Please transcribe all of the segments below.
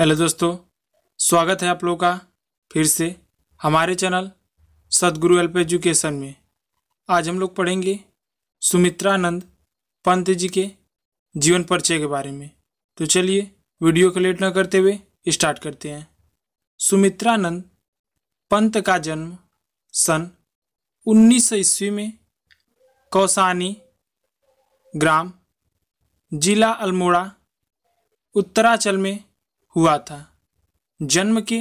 hello दोस्तों स्वागत है आप लोगों का फिर से हमारे चैनल सदगुरु हेल्प एजुकेशन में आज हम लोग पढ़ेंगे सुमित्रानंद पंत जी के जीवन परिचय के बारे में तो चलिए वीडियो को लेट न करते हुए स्टार्ट करते हैं सुमित्रानंद पंत का जन्म सन उन्नीस सौ ईस्वी में कौसानी ग्राम जिला अल्मोड़ा उत्तराचल में हुआ था जन्म के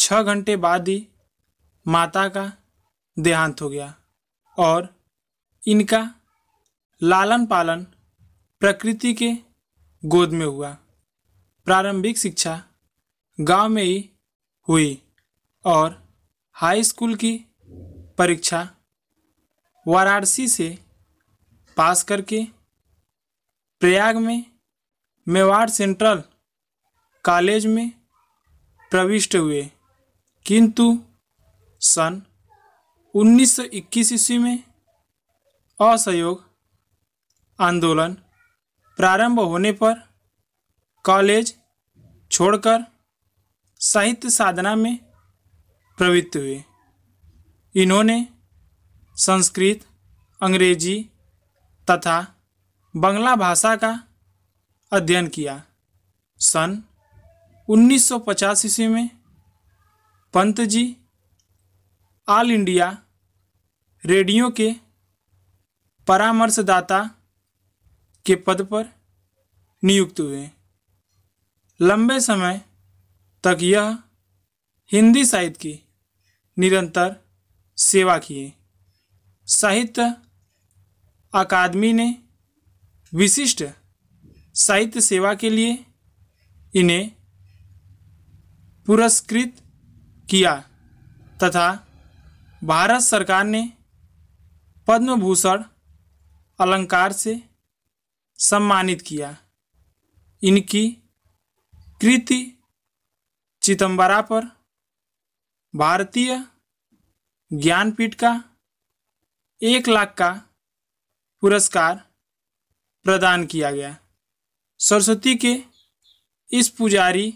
छः घंटे बाद ही माता का देहांत हो गया और इनका लालन पालन प्रकृति के गोद में हुआ प्रारंभिक शिक्षा गांव में ही हुई और हाई स्कूल की परीक्षा वाराणसी से पास करके प्रयाग में मेवाड़ सेंट्रल कॉलेज में प्रविष्ट हुए किंतु सन 1921 ईस्वी में असहयोग आंदोलन प्रारंभ होने पर कॉलेज छोड़कर साहित्य साधना में प्रवृत्त हुए इन्होंने संस्कृत अंग्रेजी तथा बंगला भाषा का अध्ययन किया सन उन्नीस सौ पचास ईस्वी में Pant ji All India Radio के परामर्शदाता के पद पर नियुक्त हुए लंबे समय तक यह हिंदी साहित्य की निरंतर सेवा किए साहित्य अकादमी ने विशिष्ट साहित्य सेवा के लिए इन्हें पुरस्कृत किया तथा भारत सरकार ने पद्म भूषण अलंकार से सम्मानित किया इनकी कृति चिदम्बरा पर भारतीय ज्ञानपीठ का एक लाख का पुरस्कार प्रदान किया गया सरस्वती के इस पुजारी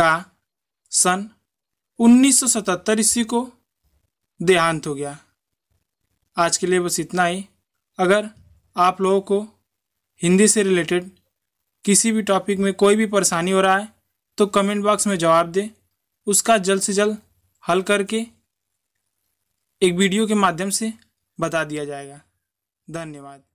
का सन 1977 ईस्वी को देहांत हो गया आज के लिए बस इतना ही अगर आप लोगों को हिंदी से रिलेटेड किसी भी टॉपिक में कोई भी परेशानी हो रहा है तो कमेंट बॉक्स में जवाब दें उसका जल्द से जल्द हल करके एक वीडियो के माध्यम से बता दिया जाएगा धन्यवाद